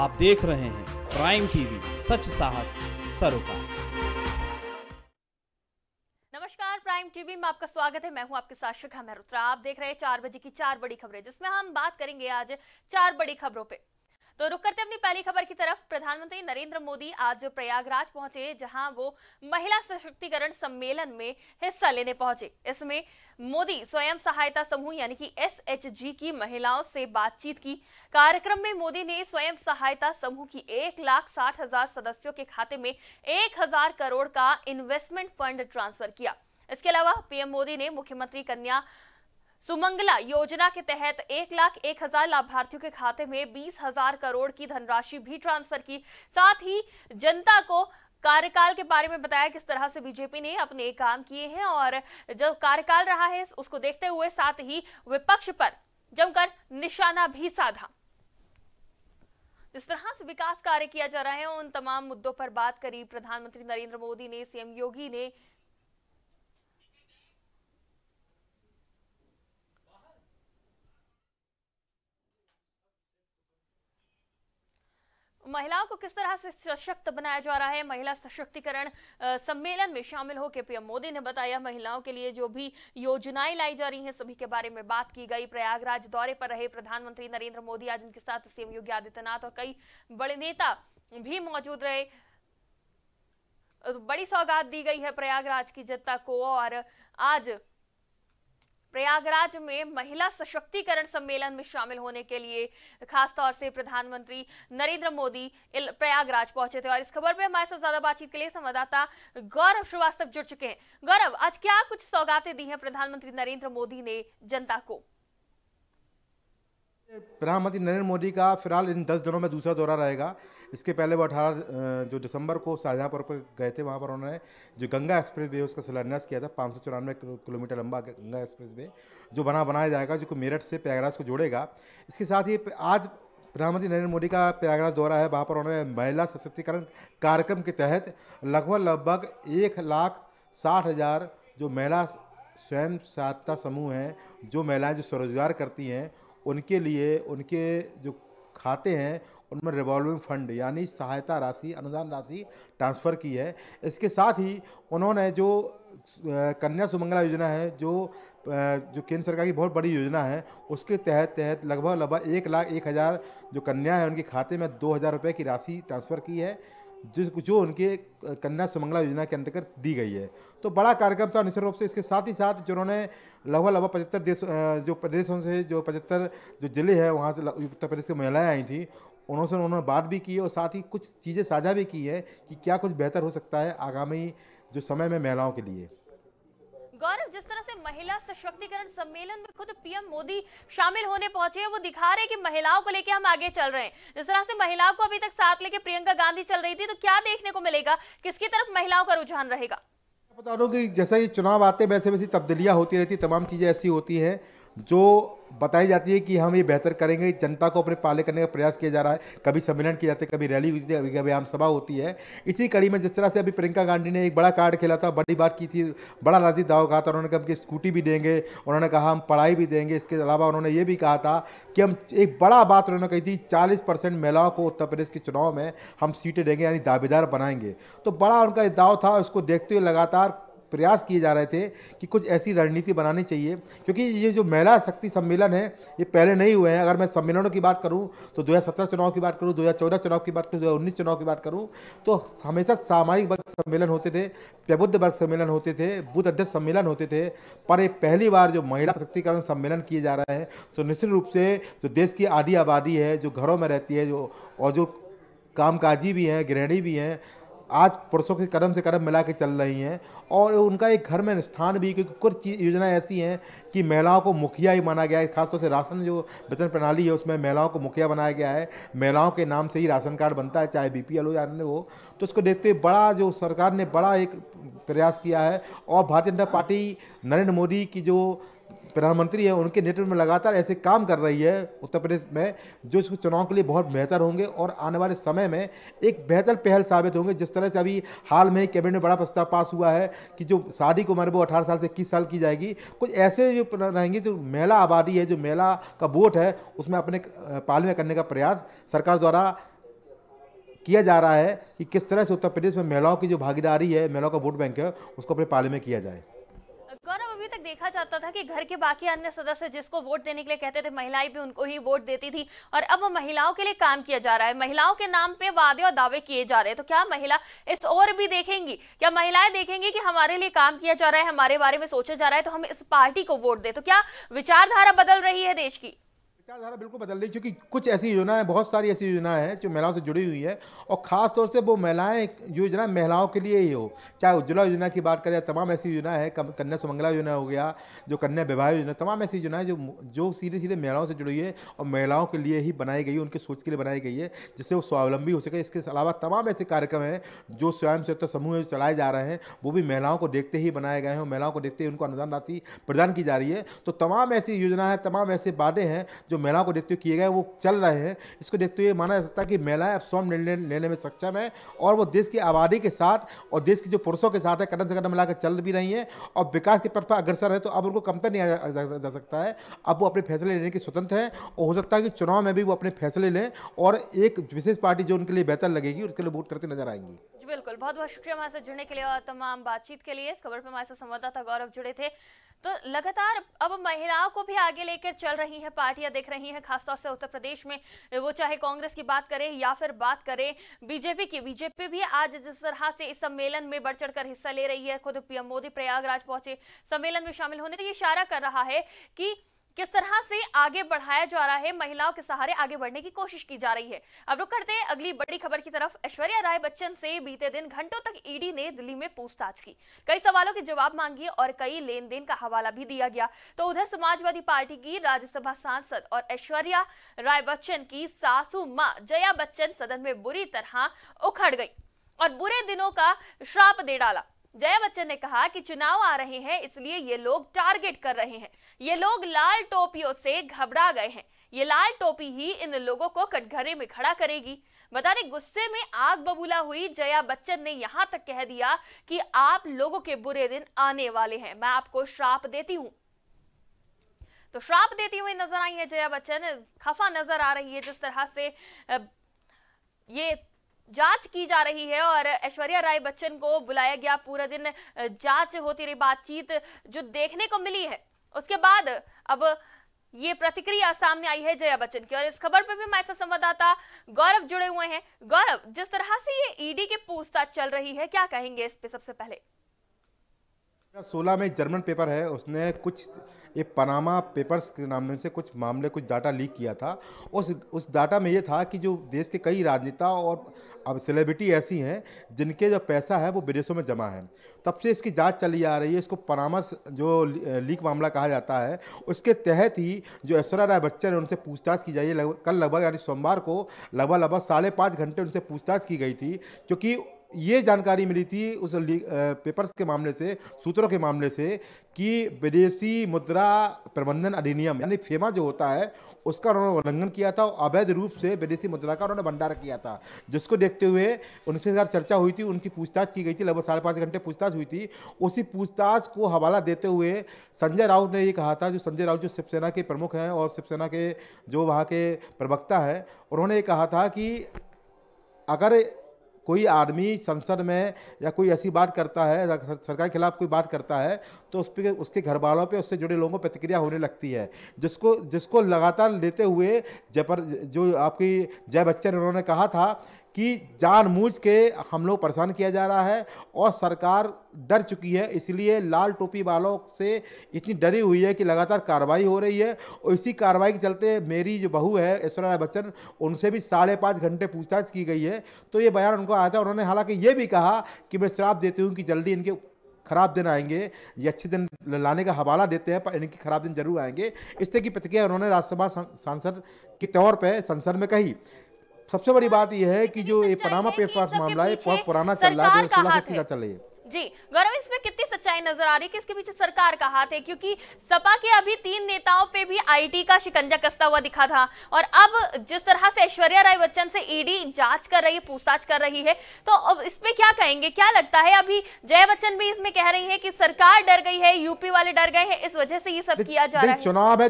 आप देख रहे हैं प्राइम टीवी सच साहस सरोकार नमस्कार प्राइम टीवी में आपका स्वागत है मैं हूं आपके साथ शिखा मेहरुत्रा आप देख रहे हैं चार बजे की चार बड़ी खबरें जिसमें हम बात करेंगे आज चार बड़ी खबरों पे तो रुक करते अपनी पहली खबर की तरफ प्रधानमंत्री नरेंद्र मोदी आज प्रयागराज पहुंचे जहां वो महिला सशक्तिकरण सम्मेलन में हिस्सा लेने पहुंचे इसमें मोदी स्वयं सहायता समूह यानी कि एसएचजी की महिलाओं से बातचीत की कार्यक्रम में मोदी ने स्वयं सहायता समूह की एक लाख साठ हजार सदस्यों के खाते में एक हजार करोड़ का इन्वेस्टमेंट फंड ट्रांसफर किया इसके अलावा पीएम मोदी ने मुख्यमंत्री कन्या सुमंगला योजना के तहत एक लाख एक हजार लाभार्थियों के खाते में बीस हजार करोड़ की धनराशि भी ट्रांसफर की साथ ही जनता को कार्यकाल के बारे में बताया किस तरह से बीजेपी ने अपने काम किए हैं और जो कार्यकाल रहा है उसको देखते हुए साथ ही विपक्ष पर जमकर निशाना भी साधा जिस तरह से विकास कार्य किया जा रहा है उन तमाम मुद्दों पर बात करी प्रधानमंत्री नरेंद्र मोदी ने सीएम योगी ने महिलाओं को किस तरह से सशक्त बनाया जा रहा है महिला सशक्तिकरण सम्मेलन में शामिल होकर पीएम मोदी ने बताया महिलाओं के लिए जो भी योजनाएं लाई जा रही हैं सभी के बारे में बात की गई प्रयागराज दौरे पर रहे प्रधानमंत्री नरेंद्र मोदी आज उनके साथ सीएम योगी आदित्यनाथ और कई बड़े नेता भी मौजूद रहे बड़ी सौगात दी गई है प्रयागराज की जनता को और आज प्रयागराज में महिला सशक्तिकरण सम्मेलन में शामिल होने के लिए खासतौर से प्रधानमंत्री नरेंद्र मोदी प्रयागराज पहुंचे थे और इस खबर पर हमारे साथ ज्यादा बातचीत के लिए संवाददाता गौरव श्रीवास्तव जुड़ चुके हैं गौरव आज क्या कुछ सौगातें दी हैं प्रधानमंत्री नरेंद्र मोदी ने जनता को प्रधानमंत्री नरेंद्र मोदी का फिलहाल इन दस दिनों में दूसरा दौरा रहेगा इसके पहले वो अठारह जो दिसंबर को शाहजहाँपुर पर गए थे वहाँ पर उन्होंने जो गंगा एक्सप्रेस वे उसका शिलान्यास किया था पाँच किलोमीटर लंबा गंगा एक्सप्रेस वे जो बना बनाया जाएगा जो मेरठ से प्रयागराज को जोड़ेगा इसके साथ ही आज प्रधानमंत्री नरेंद्र मोदी का प्रयागराज दौरा है वहाँ पर उन्होंने महिला सशक्तिकरण कार्यक्रम के तहत लगभग लगभग एक लाख साठ हज़ार जो महिला स्वयं सहायता समूह हैं जो महिलाएं जो स्वरोजगार करती हैं उनके लिए उनके जो खाते हैं उनमें रिवॉल्विंग फंड यानी सहायता राशि अनुदान राशि ट्रांसफ़र की है इसके साथ ही उन्होंने जो कन्या सुमंगला योजना है जो जो केंद्र सरकार की बहुत बड़ी योजना है उसके तहत तहत लगभग लगभग एक लाख एक हज़ार जो कन्या है उनके खाते में दो हज़ार रुपये की राशि ट्रांसफ़र की है जिस जो उनके कन्या सुमंगला योजना के अंतर्गत दी गई है तो बड़ा कार्यक्रम था निश्चित रूप से इसके साथ ही साथ जिन्होंने लगभग लगभग पचहत्तर देश जो प्रदेशों से जो पचहत्तर जो जिले हैं वहाँ से उत्तर प्रदेश की महिलाएँ आई थी उन्होंने उन्होंने बात भी की है और साथ ही कुछ चीज़ें साझा भी की है कि क्या कुछ बेहतर हो सकता है आगामी जो समय में महिलाओं के लिए गौरव जिस तरह से महिला सशक्तिकरण सम्मेलन में खुद पीएम मोदी शामिल होने पहुंचे हैं वो दिखा रहे हैं कि महिलाओं को लेकर हम आगे चल रहे हैं जिस तरह से महिलाओं को अभी तक साथ लेके प्रियंका गांधी चल रही थी तो क्या देखने को मिलेगा किसकी तरफ महिलाओं का रुझान रहेगा बता दूँ कि जैसा ये चुनाव आते वैसे वैसी तब्दीलियाँ होती रहती तमाम चीज़ें ऐसी होती हैं जो बताई जाती है कि हम ये बेहतर करेंगे जनता को अपने पाले करने का प्रयास किया जा रहा है कभी सम्मेलन किया जाते हैं कभी रैली होती है कभी आम सभा होती है इसी कड़ी में जिस तरह से अभी प्रियंका गांधी ने एक बड़ा कार्ड खेला था बड़ी बात की थी बड़ा राजनीतिक दावा कहा था उन्होंने कहा कि स्कूटी भी देंगे उन्होंने कहा हम पढ़ाई भी देंगे इसके अलावा उन्होंने ये भी कहा था कि हम एक बड़ा बात उन्होंने कही थी चालीस परसेंट महिलाओं को उत्तर प्रदेश के चुनाव में हम सीटें देंगे यानी दावेदार बनाएंगे तो बड़ा उनका दाव था उसको देखते हुए लगातार प्रयास किए जा रहे थे कि कुछ ऐसी रणनीति बनानी चाहिए क्योंकि ये जो महिला शक्ति सम्मेलन है ये पहले नहीं हुए हैं अगर मैं सम्मेलनों की बात करूँ तो दो चुनाव की बात करूँ दो चुनाव की बात करूँ दो चुनाव की बात करूँ तो हमेशा सामाजिक वर्ग सम्मेलन होते थे प्रबुद्ध वर्ग सम्मेलन होते थे बुद्ध अध्यक्ष सम्मेलन होते थे पर ये पहली बार जो महिला सशक्तिकरण सम्मेलन किए जा रहा है तो निश्चित रूप से जो देश की आधी आबादी है जो घरों में रहती है जो और जो कामकाजी भी हैं गृहिणी भी हैं आज पुरुषों के कदम से कदम मिला के चल रही हैं और उनका एक घर में स्थान भी क्योंकि कुछ योजनाएं ऐसी हैं कि महिलाओं को मुखिया ही माना गया है खासतौर से राशन जो वितरण प्रणाली है उसमें महिलाओं को मुखिया बनाया गया है महिलाओं के नाम से ही राशन कार्ड बनता है चाहे बी हो या अन्य हो तो उसको देखते हुए बड़ा जो सरकार ने बड़ा एक प्रयास किया है और भारतीय जनता पार्टी नरेंद्र मोदी की जो प्रधानमंत्री हैं उनके नेतृत्व में लगातार ऐसे काम कर रही है उत्तर प्रदेश में जो इसको चुनाव के लिए बहुत बेहतर होंगे और आने वाले समय में एक बेहतर पहल साबित होंगे जिस तरह से अभी हाल में ही कैबिनेट में बड़ा प्रस्ताव पास हुआ है कि जो शादी की उम्र वो अठारह साल से इक्कीस साल की जाएगी कुछ ऐसे जो रहेंगे जो महिला आबादी है जो महिला का वोट है उसमें अपने पाल में करने का प्रयास सरकार द्वारा किया जा रहा है कि किस तरह से उत्तर प्रदेश में महिलाओं की जो भागीदारी है महिलाओं का वोट बैंक है उसको अपने पाले में किया जाए अभी तक देखा जाता था कि घर के बाकी अन्य सदस्य जिसको वोट देने के लिए कहते थे महिलाएं भी उनको ही वोट देती थी और अब महिलाओं के लिए काम किया जा रहा है महिलाओं के नाम पे वादे और दावे किए जा रहे हैं तो क्या महिला इस ओर भी देखेंगी क्या महिलाएं देखेंगी कि हमारे लिए काम किया जा रहा है हमारे बारे में सोचा जा रहा है तो हम इस पार्टी को वोट दे तो क्या विचारधारा बदल रही है देश की विचारधारा बिल्कुल बदल रही क्योंकि कुछ ऐसी योजनाएं बहुत सारी ऐसी योजनाएं हैं जो महिलाओं से जुड़ी हुई है और ख़ास तौर से वो महिलाएं योजना महिलाओं के लिए ही हो चाहे उज्ज्वला योजना की बात करें तमाम ऐसी योजना है कन्या सुमंगला योजना हो गया जो कन्या विवाह योजना तमाम ऐसी योजनाएं जो जो सीधे सीधे महिलाओं से जुड़ी है और महिलाओं के लिए ही बनाई गई है उनकी सोच के लिए बनाई गई है जिससे वो स्वावलंबी हो सके इसके अलावा तमाम ऐसे कार्यक्रम हैं जो स्वयं सहायता समूह चलाए जा रहे हैं वो भी महिलाओं को देखते ही बनाए गए हैं और महिलाओं को देखते ही उनको अनुदान राशि प्रदान की जा रही है तो तमाम ऐसी योजनाएं तमाम ऐसे वादे हैं जो मेला को देखते हुए किए गए वो चल रहे हैं इसको देखते हुए माना जा सकता है कि मेला अब स्वयं निर्णय लेने में सक्षम है और वो देश की आबादी के साथ और देश के जो पुरुषों के साथ है कदम से कदम मिलाकर चल भी रही हैं और विकास के पथ पर अग्रसर है तो अब उनको कमतर नहीं जा सकता है अब वो अपने फैसले लेने के स्वतंत्र हैं और हो सकता है कि चुनाव में भी वो अपने फैसले लें और एक विशेष पार्टी जो उनके लिए बेहतर लगेगी उसके लिए वोट करते नजर आएंगी बिल्कुल बहुत बहुत शुक्रिया हमारे साथ जुड़ने के लिए और तमाम बातचीत के लिए इस खबर पर हमारे साथ संवाददाता गौरव जुड़े थे तो लगातार अब महिलाओं को भी आगे लेकर चल रही है पार्टियां देख रही हैं खासतौर से उत्तर प्रदेश में वो चाहे कांग्रेस की बात करें या फिर बात करें बीजेपी की बीजेपी भी आज जिस तरह से इस सम्मेलन में बढ़ चढ़कर हिस्सा ले रही है खुद पीएम मोदी प्रयागराज पहुंचे सम्मेलन में शामिल होने तो ये इशारा कर रहा है कि किस तरह से आगे बढ़ाया जा रहा है महिलाओं के सहारे आगे बढ़ने की कोशिश की जा रही है अब रुक करते हैं अगली बड़ी खबर की तरफ ऐश्वर्या राय बच्चन से बीते दिन घंटों तक ईडी ने दिल्ली में पूछताछ की कई सवालों के जवाब मांगे और कई लेन देन का हवाला भी दिया गया तो उधर समाजवादी पार्टी की राज्यसभा सांसद और ऐश्वर्या राय बच्चन की सासू माँ जया बच्चन सदन में बुरी तरह उखड़ गई और बुरे दिनों का श्राप दे डाला जया बच्चन ने कहा कि चुनाव आ रहे हैं इसलिए ये लोग टारगेट कर रहे हैं ये लोग लाल टोपियों से घबरा गए हैं ये लाल टोपी ही इन लोगों को कटघरे में खड़ा करेगी बता दें गुस्से में आग बबूला हुई जया बच्चन ने यहां तक कह दिया कि आप लोगों के बुरे दिन आने वाले हैं मैं आपको श्राप देती हूँ तो श्राप देती हुई नजर आई है जया बच्चन खफा नजर आ रही है जिस तरह से ये जांच की जा रही है और ऐश्वर्या राय बच्चन को बुलाया गया पूरा दिन जांच होती रही बातचीत जो देखने को मिली है उसके बाद अब ये प्रतिक्रिया सामने आई है जया बच्चन की और इस खबर पर भी हमारे साथ संवाददाता गौरव जुड़े हुए हैं गौरव जिस तरह से ये ईडी की पूछताछ चल रही है क्या कहेंगे इस पे सबसे पहले सोलह में जर्मन पेपर है उसने कुछ ये पनामा पेपर्स के नाम से कुछ मामले कुछ डाटा लीक किया था उस उस डाटा में ये था कि जो देश के कई राजनेता और अब सेलिब्रिटी ऐसी हैं जिनके जो पैसा है वो विदेशों में जमा है तब से इसकी जांच चली आ रही है इसको पनामा जो लीक मामला कहा जाता है उसके तहत ही जो ऐश्वर्या राय बच्चन है उनसे पूछताछ की जाइए लग, कल लगभग यानी सोमवार को लगभग लगभग साढ़े पाँच घंटे उनसे पूछताछ की गई थी क्योंकि ये जानकारी मिली थी उस पेपर्स के मामले से सूत्रों के मामले से कि विदेशी मुद्रा प्रबंधन अधिनियम यानी फेमा जो होता है उसका उन्होंने उल्लंघन किया था और अवैध रूप से विदेशी मुद्रा का उन्होंने भंडार किया था जिसको देखते हुए उनसे अगर चर्चा हुई थी उनकी पूछताछ की गई थी लगभग साढ़े पाँच घंटे पूछताछ हुई थी उसी पूछताछ को हवाला देते हुए संजय राउत ने ये कहा था जो संजय राउत जो शिवसेना के प्रमुख हैं और शिवसेना के जो वहाँ के प्रवक्ता हैं उन्होंने ये कहा था कि अगर कोई आदमी संसद में या कोई ऐसी बात करता है सरकार के खिलाफ कोई बात करता है तो उस पर उसके घर वालों पर उससे जुड़े लोगों पर प्रतिक्रिया होने लगती है जिसको जिसको लगातार लेते हुए जयपर जो आपकी जय बच्चन उन्होंने कहा था कि जानबूझ के हम लोग परेशान किया जा रहा है और सरकार डर चुकी है इसलिए लाल टोपी वालों से इतनी डरी हुई है कि लगातार कार्रवाई हो रही है और इसी कार्रवाई के चलते मेरी जो बहू है ऐश्वर्या बच्चन उनसे भी साढ़े पाँच घंटे पूछताछ की गई है तो ये बयान उनको आया था उन्होंने हालांकि ये भी कहा कि मैं श्राप देती हूँ कि जल्दी इनके खराब दिन आएंगे ये अच्छे दिन लाने का हवाला देते हैं पर इनके खराब दिन जरूर आएंगे इस तरह की प्रतिक्रिया उन्होंने राज्यसभा सांसद के तौर पर संसद में कही सबसे बड़ी बात यह है कि जो ये पनामा पेपर्स मामला है बहुत पुराना चल रहा है सोलह सीधा चल रही है जी गौरव इसमें कितनी सच्चाई नजर आ रही है कि इसके पीछे सरकार का हाथ है क्योंकि सपा के अभी तीन नेताओं पे भी आईटी का शिकंजा कसता हुआ दिखा था और अब जिस तरह से ऐश्वर्या राय बच्चन से ईडी e जांच कर रही है पूछताछ कर रही है तो अब इसमें क्या कहेंगे क्या लगता है अभी जया बच्चन भी इसमें कह रही है कि सरकार डर गई है यूपी वाले डर गए हैं इस वजह से ये सब किया जा रहा है चुनाव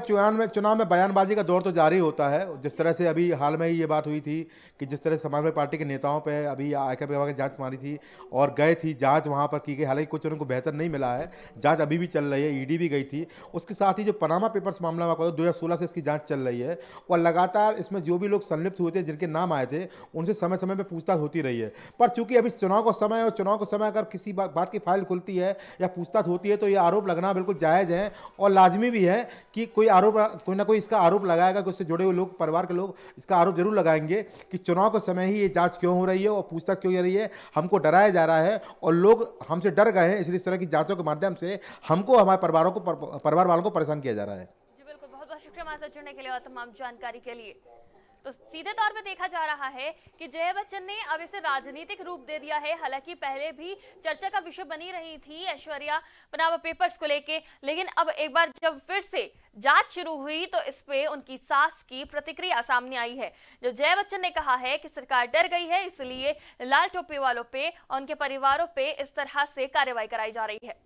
है चुनाव में बयानबाजी का दौर तो जारी होता है जिस तरह से अभी हाल में ही ये बात हुई थी कि जिस तरह समाजवादी पार्टी के नेताओं पर अभी आयकर विभाग की जाँच मारी थी और गए थी जांच वहां पर की गई हालांकि कुछ उनको बेहतर नहीं मिला है जांच अभी भी चल रही है ईडी e भी गई थी उसके साथ ही जो पनामा पेपर्स मामला हुआ दो हज़ार सोलह से इसकी जांच चल रही है और लगातार इसमें जो भी लोग संलिप्त हुए थे जिनके नाम आए थे उनसे समय समय पर पूछताछ होती रही है पर चूंकि अभी चुनाव का समय और चुनाव का समय अगर किसी बात की फाइल खुलती है या पूछताछ होती है तो ये आरोप लगना बिल्कुल जायज़ है और लाजमी भी है कि कोई आरोप कोई ना कोई इसका आरोप लगाएगा कि उससे जुड़े हुए लोग परिवार के लोग इसका आरोप जरूर लगाएंगे कि चुनाव के समय ही ये जाँच क्यों हो रही है और पूछताछ क्यों हो रही है हमको डराया जा रहा है और लोग हमसे डर गए हैं इसलिए इस तरह की जांचों के माध्यम से हमको हमारे परिवारों को परिवार वालों को परेशान किया जा रहा है जी बिल्कुल बहुत बहुत शुक्रिया हमारे साथ जुड़ने के लिए और तमाम जानकारी के लिए तो सीधे तौर पे देखा जा रहा है कि जया बच्चन ने अब इसे राजनीतिक रूप दे दिया है हालांकि पहले भी चर्चा का विषय बनी रही थी ऐश्वर्या पनामा पेपर्स को लेके लेकिन अब एक बार जब फिर से जांच शुरू हुई तो इस पे उनकी सास की प्रतिक्रिया सामने आई है जो जय बच्चन ने कहा है कि सरकार डर गई है इसलिए लाल टोपी वालों पे और उनके परिवारों पे इस तरह से कार्रवाई कराई जा रही है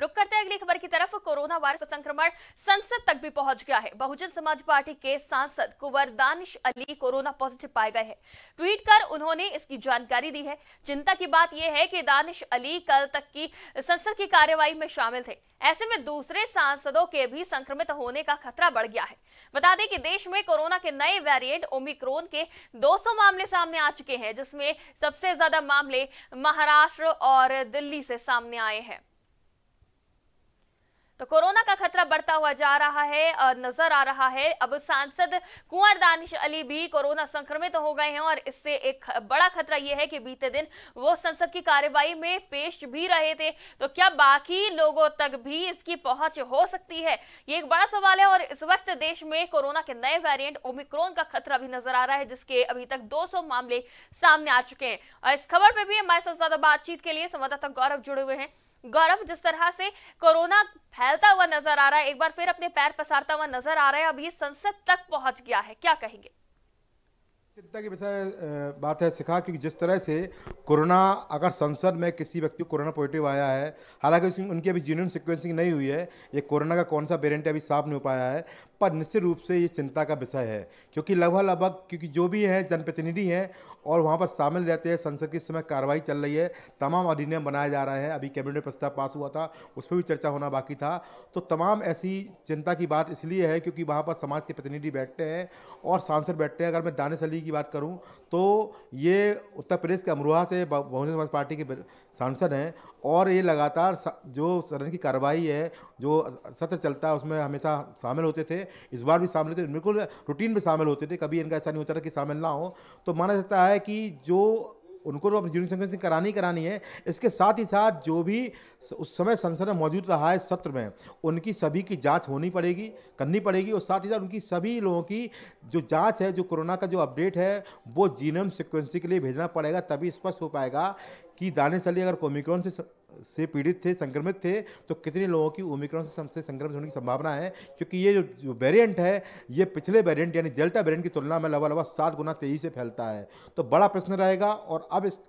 रुक करते हैं अगली खबर की तरफ कोरोना वायरस संक्रमण संसद तक भी पहुंच गया है बहुजन समाज पार्टी के सांसद कुंवर दानिश अली कोरोना पॉजिटिव पाए गए हैं ट्वीट कर उन्होंने इसकी जानकारी दी है चिंता की बात यह है कि दानिश अली कल तक की संसद की कार्यवाही में शामिल थे ऐसे में दूसरे सांसदों के भी संक्रमित होने का खतरा बढ़ गया है बता दें कि देश में कोरोना के नए वेरिएंट ओमिक्रोन के 200 मामले सामने आ चुके हैं जिसमें सबसे ज्यादा मामले महाराष्ट्र और दिल्ली से सामने आए हैं तो कोरोना का खतरा बढ़ता हुआ जा रहा है नजर आ रहा है अब सांसद कुंवर दानिश अली भी कोरोना संक्रमित तो हो गए हैं और इससे एक बड़ा खतरा यह है कि बीते दिन वो संसद की कार्यवाही में पेश भी रहे थे तो क्या बाकी लोगों तक भी इसकी पहुंच हो सकती है ये एक बड़ा सवाल है और इस वक्त देश में कोरोना के नए वेरियंट ओमिक्रोन का खतरा भी नजर आ रहा है जिसके अभी तक दो मामले सामने आ चुके हैं और इस खबर पर भी हमारे साथ ज्यादा बातचीत के लिए संवाददाता गौरव जुड़े हुए हैं गौरव जिस तरह से कोरोना फैलता हुआ नजर आ रहा है एक बार फिर अपने पैर पसारता हुआ नजर आ रहा है अब ये संसद तक पहुंच गया है क्या कहेंगे चिंता की विषय बात है सिखा क्योंकि जिस तरह से कोरोना अगर संसद में किसी व्यक्ति को कोरोना पॉजिटिव आया है हालांकि उनकी अभी जीनोम सिक्वेंसिंग नहीं हुई है ये कोरोना का कौन सा वेरियंट अभी साफ नहीं हो पाया है पर निश्चित रूप से ये चिंता का विषय है क्योंकि लगभग लगभग क्योंकि जो भी है जनप्रतिनिधि हैं और वहाँ पर शामिल रहते हैं संसद की समय कार्रवाई चल रही है तमाम अधिनियम बनाए जा रहे हैं अभी कैबिनेट में प्रस्ताव पास हुआ था उस पर भी चर्चा होना बाकी था तो तमाम ऐसी चिंता की बात इसलिए है क्योंकि वहाँ पर समाज के प्रतिनिधि बैठते हैं और सांसद बैठते हैं अगर मैं दानिश अली की बात करूँ तो ये उत्तर प्रदेश के अमरोहा से बहुजन समाज पार्टी के सांसद हैं और ये लगातार जो सदन की कार्रवाई है जो सत्र चलता है उसमें हमेशा शामिल होते थे इस बार भी शामिल होते थे बिल्कुल रूटीन में शामिल होते थे कभी इनका ऐसा नहीं होता था कि शामिल ना हो तो माना जाता है कि जो उनको तो अब यूनिट सेंसिंग करानी करानी है इसके साथ ही साथ जो भी उस समय संसद में मौजूद रहा है सत्र में उनकी सभी की जाँच होनी पड़ेगी करनी पड़ेगी और साथ ही साथ उनकी सभी लोगों की जो जाँच है जो कोरोना का जो अपडेट है वो जीनम सिक्वेंसिंग के लिए भेजना पड़ेगा तभी स्पष्ट हो पाएगा कि दानेशली अगर कोमिक्रॉन से से पीड़ित थे संक्रमित थे तो कितने लोगों की ओमिक्रॉन से संक्रमित होने की संभावना है क्योंकि ये जो, वेरिएंट है ये पिछले वेरिएंट यानी डेल्टा वेरिएंट की तुलना में लगभग लगभग सात गुना तेजी से फैलता है तो बड़ा प्रश्न रहेगा और अब इस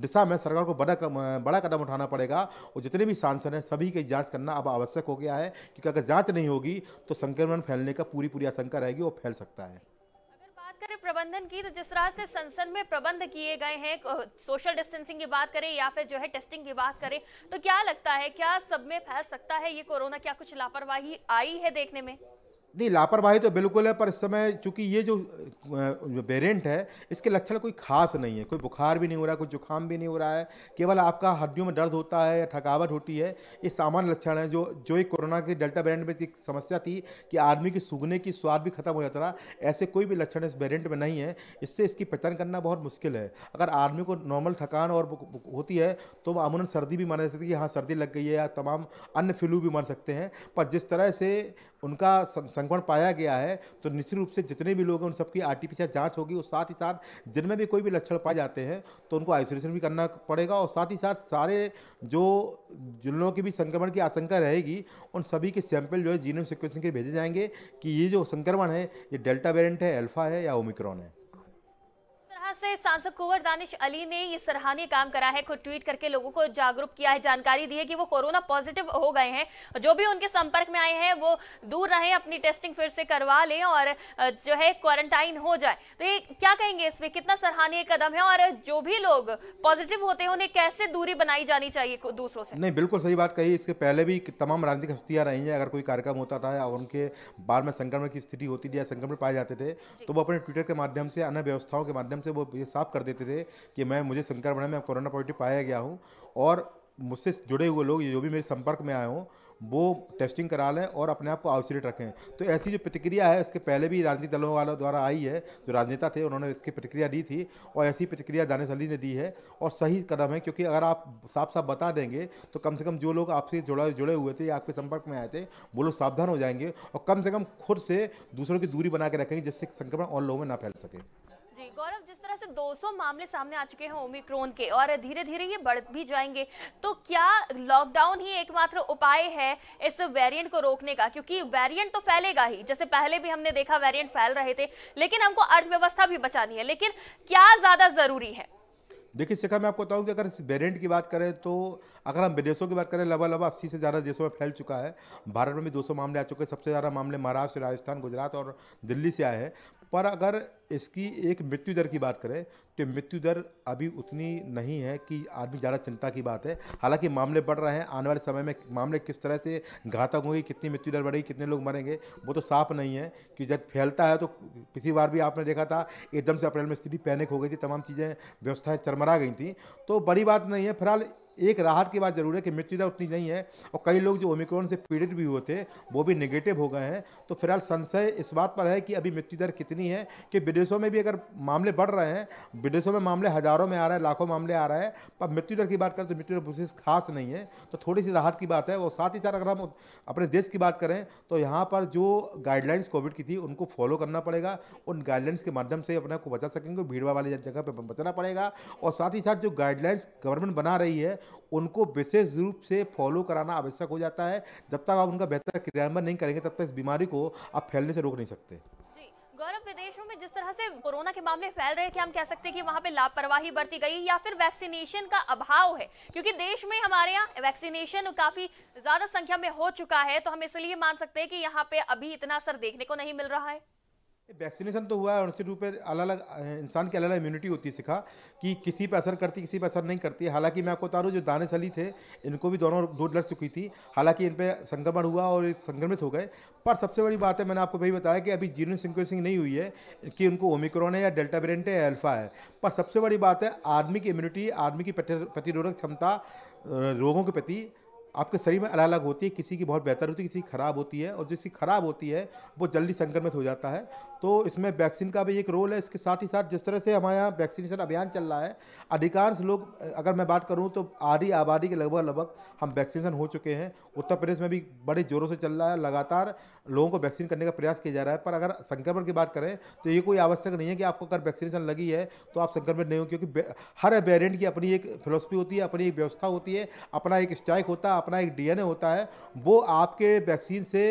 दिशा में सरकार को बड़ा कम, बड़ा कदम उठाना पड़ेगा और जितने भी सांसद हैं सभी की जाँच करना अब आवश्यक हो गया है क्योंकि अगर जाँच नहीं होगी तो संक्रमण फैलने का पूरी पूरी आशंका रहेगी और फैल सकता है करें प्रबंधन की तो जिस तरह से संसद में प्रबंध किए गए हैं सोशल डिस्टेंसिंग की बात करें या फिर जो है टेस्टिंग की बात करें तो क्या लगता है क्या सब में फैल सकता है ये कोरोना क्या कुछ लापरवाही आई है देखने में नहीं लापरवाही तो बिल्कुल है पर इस समय चूंकि ये जो वेरिएंट है इसके लक्षण कोई खास नहीं है कोई बुखार भी नहीं हो रहा है कोई जुकाम भी नहीं हो रहा है केवल आपका हड्डियों में दर्द होता है या थकावट होती है ये सामान्य लक्षण है जो जो एक कोरोना के डेल्टा वेरिएंट में एक समस्या थी कि आदमी की सूखने की स्वाद भी खत्म हो जाता था ऐसे कोई भी लक्षण इस वेरियंट में नहीं है इससे इसकी पहचान करना बहुत मुश्किल है अगर आदमी को नॉर्मल थकान और होती है तो वह अमूमन सर्दी भी माना जा सकती है कि हाँ सर्दी लग गई है या तमाम अन्य फ्लू भी मान सकते हैं पर जिस तरह से उनका संक्रमण पाया गया है तो निश्चित रूप से जितने भी लोग हैं उन सबकी आर टी जांच होगी और साथ ही साथ जिनमें भी कोई भी लक्षण पाए जाते हैं तो उनको आइसोलेशन भी करना पड़ेगा और साथ ही साथ सारे जो जिन लोगों की भी संक्रमण की आशंका रहेगी उन सभी के सैंपल जो है जीनोम सिक्वेंसिंग के भेजे जाएंगे कि ये जो संक्रमण है ये डेल्टा वेरियंट है अल्फा है या ओमिक्रॉन है तरह से सांसद कुंवर दानिश अली ने ये सराहनीय काम करा है खुद ट्वीट करके लोगों को जागरूक किया है जानकारी दी है कि वो कोरोना पॉजिटिव हो गए हैं जो भी उनके संपर्क में आए हैं वो दूर रहें अपनी टेस्टिंग फिर से करवा लें और जो है क्वारंटाइन हो जाए तो ये क्या कहेंगे इसमें कितना सराहनीय कदम है और जो भी लोग पॉजिटिव होते हैं उन्हें कैसे दूरी बनाई जानी चाहिए दूसरों से नहीं बिल्कुल सही बात कही इसके पहले भी तमाम राजनीतिक हस्तियां रही हैं अगर कोई कार्यक्रम होता था और उनके बार में संक्रमण की स्थिति होती थी या संक्रमण पाए जाते थे तो वो अपने ट्विटर के माध्यम से अन्य व्यवस्थाओं के माध्यम से वो ये साफ कर देते थे कि मैं मुझे संक्रमण है मैं कोरोना पॉजिटिव पाया गया हूँ और मुझसे जुड़े हुए लोग जो भी मेरे संपर्क में आए हों वो टेस्टिंग करा लें और अपने आप को आइसोलेट रखें तो ऐसी जो प्रतिक्रिया है इसके पहले भी राजनीतिक दलों वालों द्वारा आई है जो राजनेता थे उन्होंने इसकी प्रतिक्रिया दी थी और ऐसी प्रतिक्रिया दानिश अली ने दी है और सही कदम है क्योंकि अगर आप साफ साफ बता देंगे तो कम से कम जो लोग आपसे जुड़े जुड़े हुए थे या आपके संपर्क में आए थे वो लोग सावधान हो जाएंगे और कम से कम खुद से दूसरों की दूरी बना के रखेंगे जिससे संक्रमण और लोगों में ना फैल सके जी गौरव जिस तरह से 200 मामले सामने आ चुके हैं ओमिक्रोन के और धीरे धीरे ये बढ़ भी जाएंगे तो क्या लॉकडाउन ही एकमात्र उपाय है इस वेरिएंट को रोकने का क्योंकि वेरिएंट तो फैलेगा ही जैसे पहले भी हमने देखा वेरिएंट फैल रहे थे लेकिन हमको अर्थव्यवस्था भी बचानी है लेकिन क्या ज्यादा जरूरी है देखिए शिखा मैं आपको बताऊं कि अगर वेरिएंट की बात करें तो अगर हम विदेशों की बात करें लगभग लगभग अस्सी से ज़्यादा देशों में फैल चुका है भारत में भी दो मामले आ चुके हैं सबसे ज़्यादा मामले महाराष्ट्र राजस्थान गुजरात और दिल्ली से आए हैं पर अगर इसकी एक मृत्यु दर की बात करें तो मृत्यु दर अभी उतनी नहीं है कि आदमी ज़्यादा चिंता की बात है हालांकि मामले बढ़ रहे हैं आने वाले समय में मामले किस तरह से घातक होंगे कितनी मृत्यु दर बढ़ेगी कितने लोग मरेंगे वो तो साफ नहीं है कि जब फैलता है तो पिछली बार भी आपने देखा था एकदम से अप्रैल में स्थिति पैनिक हो गई थी तमाम चीज़ें व्यवस्थाएँ चरमरा गई थी तो बड़ी बात नहीं है फिलहाल एक राहत की बात जरूर है कि मृत्यु दर उतनी नहीं है और कई लोग जो ओमिक्रॉन से पीड़ित भी हुए थे वो भी निगेटिव हो गए हैं तो फिलहाल संशय इस बात पर है कि अभी मृत्यु दर कितनी है कि विदेशों में भी अगर मामले बढ़ रहे हैं विदेशों में मामले हज़ारों में आ रहा है लाखों मामले आ रहे हैं पर मृत्यु दर की बात करें तो मृत्यु दर विशेष खास नहीं है तो थोड़ी सी राहत की बात है और साथ ही साथ अगर हम अपने देश की बात करें तो यहाँ पर जो गाइडलाइंस कोविड की थी उनको फॉलो करना पड़ेगा उन गाइडलाइंस के माध्यम से अपने को बचा सकेंगे भाड़ वाली जगह पर बचना पड़ेगा और साथ ही साथ जो गाइडलाइंस गवर्नमेंट बना रही है उनको विशेष रूप से फॉलो कराना आवश्यक हो जाता है जब तक आप उनका बेहतर क्रियान्वयन नहीं करेंगे तब तक इस बीमारी को आप फैलने से रोक नहीं सकते गौरव विदेशों में जिस तरह से कोरोना के मामले फैल रहे हैं कि हम कह सकते हैं कि वहां पे लापरवाही बरती गई या फिर वैक्सीनेशन का अभाव है क्योंकि देश में हमारे यहाँ वैक्सीनेशन काफी ज्यादा संख्या में हो चुका है तो हम इसलिए मान सकते हैं कि यहाँ पे अभी इतना असर देखने को नहीं मिल रहा है वैक्सीनेशन तो हुआ है निश्चित रूप अलग अलग इंसान की अलग अलग इम्यूनिटी होती है सिखा कि किसी पर असर करती किसी पर असर नहीं करती हालांकि मैं आपको बता रहा जो दाने सली थे इनको भी दोनों दो लड़ चुकी थी हालांकि इन पर संक्रमण हुआ और संक्रमित हो गए पर सबसे बड़ी बात है मैंने आपको भाई बताया कि अभी जीनो सिक्वेंसिंग नहीं हुई है कि उनको ओमिक्रॉन है या डेल्टा वेरियंट है या अल्फा है पर सबसे बड़ी बात है आदमी की इम्यूनिटी आदमी की प्रतिरोधक क्षमता रोगों के प्रति आपके शरीर में अलग अलग होती है किसी की बहुत बेहतर होती है किसी की खराब होती है और जिसकी खराब होती है वो जल्दी संक्रमित हो जाता है तो इसमें वैक्सीन का भी एक रोल है इसके साथ ही साथ जिस तरह से हमारे यहाँ वैक्सीनेशन अभियान चल रहा है अधिकांश लोग अगर मैं बात करूँ तो आधी आबादी के लगभग लगभग हम वैक्सीनेशन हो चुके हैं उत्तर प्रदेश में भी बड़े जोरों से चल रहा है लगातार लोगों को वैक्सीन करने का प्रयास किया जा रहा है पर अगर संक्रमण की बात करें तो ये कोई आवश्यक नहीं है कि आपको अगर वैक्सीनेशन लगी है तो आप संक्रमित नहीं हो क्योंकि हर वेरियंट की अपनी एक फिलोसफी होती है अपनी एक व्यवस्था होती है अपना एक स्ट्राइक होता है अपना एक डी होता है वो आपके वैक्सीन से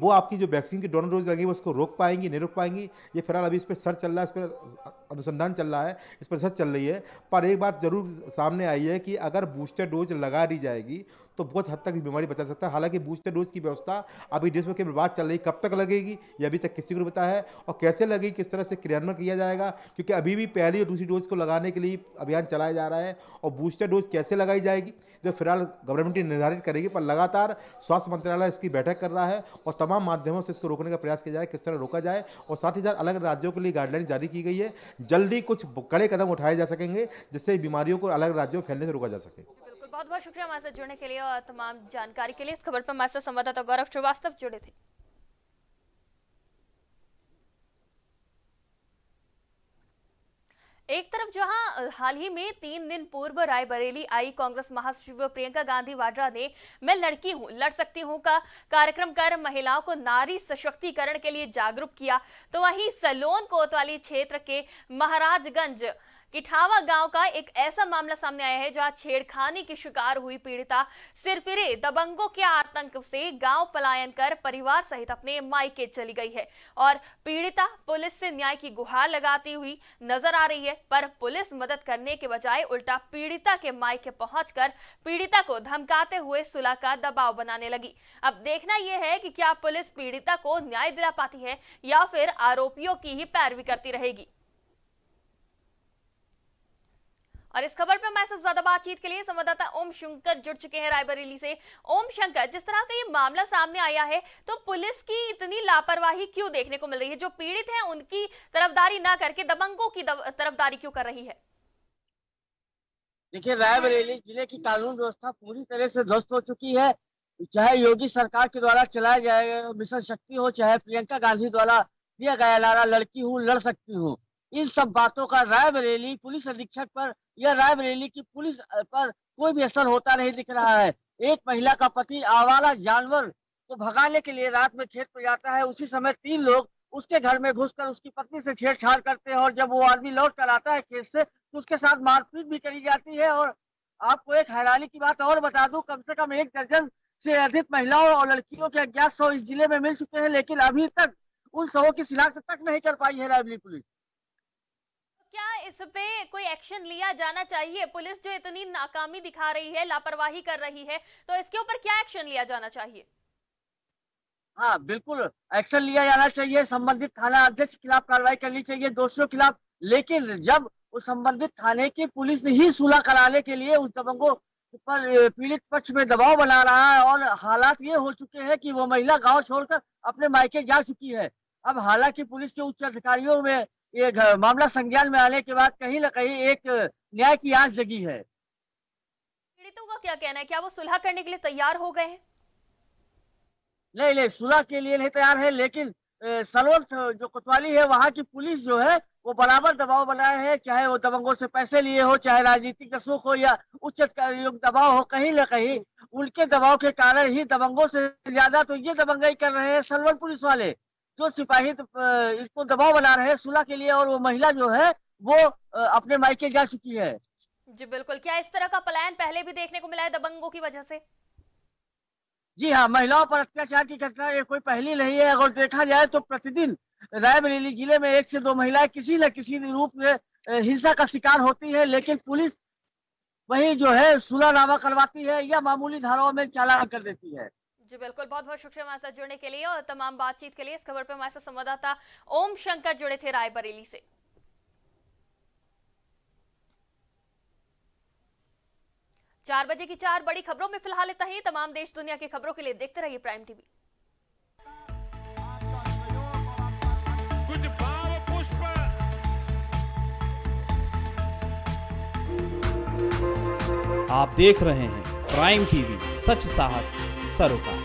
वो आपकी जो वैक्सीन की डोनर डोज लगेगी उसको रोक पाएंगी नहीं रोक पाएंगी ये फिलहाल अभी इस पर सर चल रहा है इस पर अनुसंधान चल रहा है इस पर रिसर्च चल रही है पर एक बात जरूर सामने आई है कि अगर बूस्टर डोज लगा दी जाएगी तो बहुत हद तक बीमारी बचा सकता है हालांकि बूस्टर डोज की व्यवस्था अभी देश में केवल बात चल रही कब तक लगेगी ये अभी तक किसी को पता है और कैसे लगेगी किस तरह से क्रियान्वयन किया जाएगा क्योंकि अभी भी पहली और दूसरी डोज को लगाने के लिए अभियान चलाया जा रहा है और बूस्टर डोज कैसे लगाई जाएगी जो फिलहाल गवर्नमेंट निर्धारित करेगी पर लगातार स्वास्थ्य मंत्रालय इसकी बैठक कर रहा है और तमाम माध्यमों से इसको रोकने का प्रयास किया जाए किस तरह रोका जाए और साथ ही साथ अलग राज्यों के लिए गाइडलाइन जारी की गई है जल्दी कुछ कड़े कदम उठाए जा सकेंगे जिससे बीमारियों को अलग राज्यों में फैलने से रोका जा सके बिल्कुल बहुत बहुत शुक्रिया हमारे साथ जुड़ने के लिए और तमाम जानकारी के लिए इस खबर पर हमारे साथ संवाददाता गौरव श्रीवास्तव जुड़े थे एक तरफ जहां हाल ही में तीन दिन पूर्व रायबरेली आई कांग्रेस महासचिव प्रियंका गांधी वाड्रा ने मैं लड़की हूं लड़ सकती हूं का कार्यक्रम कर महिलाओं को नारी सशक्तिकरण के लिए जागरूक किया तो वहीं सलोन कोतवाली क्षेत्र के महाराजगंज किठावा गांव का एक ऐसा मामला सामने आया है जहां छेड़खानी की शिकार हुई पीड़िता सिरफिरे दबंगों के आतंक से गांव पलायन कर परिवार सहित अपने मायके चली गई है और पीड़िता पुलिस से न्याय की गुहार लगाती हुई नजर आ रही है पर पुलिस मदद करने के बजाय उल्टा पीड़िता के मायके कर पीड़िता को धमकाते हुए सुलह का दबाव बनाने लगी अब देखना यह है कि क्या पुलिस पीड़िता को न्याय दिला पाती है या फिर आरोपियों की ही पैरवी करती रहेगी और इस खबर पर हमारे साथ ज्यादा बातचीत के लिए संवाददाता ओम शंकर जुड़ चुके हैं रायबरेली से ओम शंकर जिस तरह का ये मामला सामने आया है तो पुलिस की इतनी लापरवाही क्यों देखने को मिल रही है जो पीड़ित है उनकी तरफदारी ना करके दबंगों की तरफदारी क्यों कर रही है देखिए रायबरेली जिले की कानून व्यवस्था पूरी तरह से ध्वस्त हो चुकी है चाहे योगी सरकार के द्वारा चलाया जाए मिशन शक्ति हो चाहे प्रियंका गांधी द्वारा दिया गया लड़की हूँ लड़ सकती हूँ इन सब बातों का रायबरेली पुलिस अधीक्षक पर या रायबरेली की पुलिस पर कोई भी असर होता नहीं दिख रहा है एक महिला का पति आवारा जानवर को भगाने के लिए रात में खेत पर जाता है उसी समय तीन लोग उसके घर में घुसकर उसकी पत्नी से छेड़छाड़ करते हैं और जब वो आदमी लौट कर आता है खेत से तो उसके साथ मारपीट भी करी जाती है और आपको एक हैरानी की बात और बता दूं कम से कम एक दर्जन से अधिक महिलाओं और लड़कियों के अज्ञात सौ इस जिले में मिल चुके हैं लेकिन अभी तक उन सौ की शिनाख्त तक नहीं कर पाई है रायबली पुलिस क्या इस पे कोई एक्शन लिया जाना चाहिए पुलिस जो इतनी नाकामी दिखा रही है लापरवाही कर रही है तो इसके ऊपर क्या एक्शन लिया जाना चाहिए हाँ बिल्कुल एक्शन लिया जाना चाहिए संबंधित थाना अध्यक्ष के खिलाफ कार्रवाई करनी चाहिए दोषियों के खिलाफ लेकिन जब उस संबंधित थाने की पुलिस ही सुलह कराने के लिए उस दबंगों पर पीड़ित पक्ष में दबाव बना रहा है और हालात ये हो चुके हैं कि वो महिला गांव छोड़कर अपने मायके जा चुकी है अब हालांकि पुलिस के उच्च अधिकारियों में ये मामला संज्ञान में आने के बाद कहीं ना कहीं एक न्याय की आज जगी है पीड़ितों का क्या कहना है क्या वो सुलह करने के लिए तैयार हो गए हैं नहीं नहीं सुलह के लिए नहीं तैयार है लेकिन सलोन जो कोतवाली है वहाँ की पुलिस जो है वो बराबर दबाव बनाए हैं चाहे वो दबंगों से पैसे लिए हो चाहे राजनीतिक सुख हो या उच्च दबाव हो कहीं ना कहीं उनके दबाव के कारण ही दबंगों से ज्यादा तो ये दबंगाई कर रहे हैं सलवन पुलिस वाले जो सिपाही तो, इसको दबाव बना रहे हैं सुलह के लिए और वो महिला जो है वो अपने मायके जा चुकी है जी बिल्कुल क्या इस तरह का प्लान पहले भी देखने को मिला है दबंगों की वजह से जी हाँ महिलाओं पर अत्याचार की घटना ये कोई पहली नहीं है अगर देखा जाए तो प्रतिदिन रायबरेली जिले में एक से दो महिलाएं किसी न किसी रूप में हिंसा का शिकार होती है लेकिन पुलिस वही जो है सुलहनामा करवाती है या मामूली धाराओं में चालान कर देती है जी बिल्कुल बहुत बहुत शुक्रिया हमारे साथ जुड़ने के लिए और तमाम बातचीत के लिए इस खबर पर हमारे साथ संवाददाता ओम शंकर जुड़े थे रायबरेली से चार बजे की चार बड़ी खबरों में फिलहाल इतना ही तमाम देश दुनिया की खबरों के लिए देखते रहिए प्राइम टीवी कुछ भाव पुष्प आप देख रहे हैं प्राइम टीवी सच साहस सरोकार